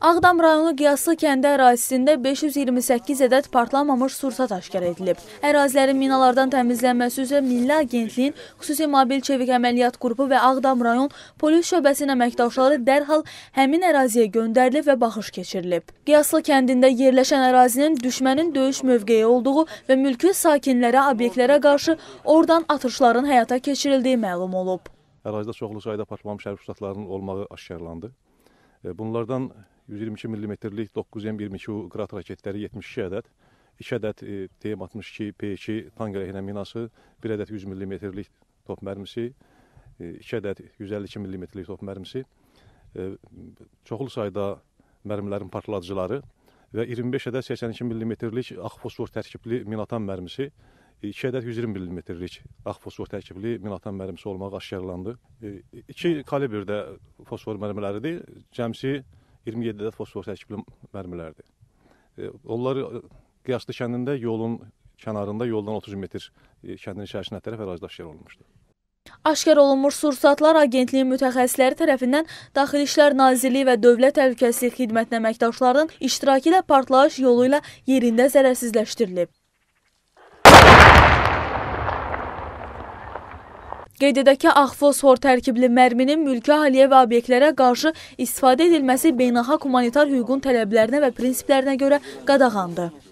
Ağdam rayonu Qiyaslı kəndi ərazisində 528 ədəd partlamamış sursat aşkar edilib. Ərazilərin minalardan təmizlənməsi üzrə Milli Agentliyin xüsusi mobil çevik əməliyyat qrupu və Ağdam rayon polis şöbəsinin əməkdaşları dərhal həmin əraziyə göndərilib və baxış keçirilib. Qiyaslı kəndində yerləşən ərazinin düşmənin döyüş mövqeyi olduğu və mülki sakinlərə, obyektlərə qarşı oradan atışların həyata keçirildiyi məlum olub. Ərazidə çoxlu sayda partlamamış hərbi sursatlarının olmağı aşkarlandı. E, bunlardan 122 millimetrlik 9M22 qrat raketləri 72 ədəd, 2 ədəd e, TM62 P2 tank əleyhinə minası, 1 ədəd 100 millimetrlik top mərmisi, 2 e, ədəd 152 millimetrlik top mərmisi, e, çoxlu sayda mərmilərin partladıcıları və 25 ədəd 82 millimetrlik ağ fosfor tərkibli minatan mərmisi, 2 ədəd 120 millimetrlik ağ fosfor tərkibli minatan mərmisi olmağı aşkarlandı. 2 kalibrdə fosfor mərmiləridir. Cəmsi 27 ədəd fosfor tərkibli mərmilərdir. E, onları e, Qiyaslı kəndində yolun kənarında yoldan 30 metr e, kəndin içərisinə tərəf ərazidaş yer olunmuşdur. Aşkar olunmuş sursatlar agentliyi mütəxəssisləri tərəfindən Daxili İşlər Nazirliyi və Dövlət Təhlükəsizlik Xidmətinin əməkdaşlarının iştirakı ilə partlayış yolu ilə yerində zərərsizləşdirilib. Qeyd edək ki, ağ fosfor tərkibli mərminin mülki əhaliyə və obyektlərə qarşı istifadə edilməsi beynəlxalq humanitar hüququn tələblərinə və prinsiplərinə görə qadağandır.